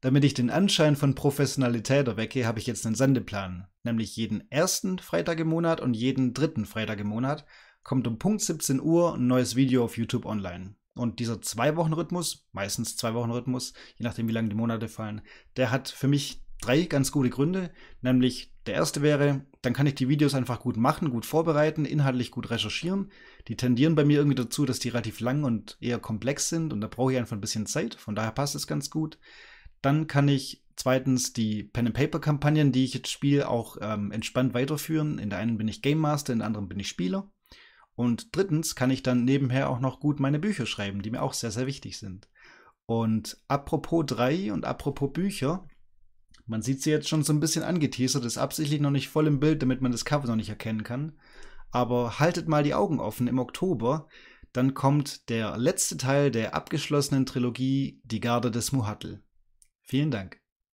Damit ich den Anschein von Professionalität erwecke, habe ich jetzt einen Sendeplan. Nämlich jeden ersten Freitag im Monat und jeden dritten Freitag im Monat kommt um Punkt 17 Uhr ein neues Video auf YouTube online. Und dieser Zwei-Wochen-Rhythmus, meistens Zwei-Wochen-Rhythmus, je nachdem wie lange die Monate fallen, der hat für mich drei ganz gute Gründe. Nämlich der erste wäre, dann kann ich die Videos einfach gut machen, gut vorbereiten, inhaltlich gut recherchieren. Die tendieren bei mir irgendwie dazu, dass die relativ lang und eher komplex sind und da brauche ich einfach ein bisschen Zeit. Von daher passt es ganz gut. Dann kann ich zweitens die Pen-and-Paper-Kampagnen, die ich jetzt spiele, auch ähm, entspannt weiterführen. In der einen bin ich Game Master, in der anderen bin ich Spieler. Und drittens kann ich dann nebenher auch noch gut meine Bücher schreiben, die mir auch sehr, sehr wichtig sind. Und apropos drei und apropos Bücher, man sieht sie jetzt schon so ein bisschen angeteasert, ist absichtlich noch nicht voll im Bild, damit man das Cover noch nicht erkennen kann. Aber haltet mal die Augen offen im Oktober, dann kommt der letzte Teil der abgeschlossenen Trilogie Die Garde des Muhattel. Vielen Dank.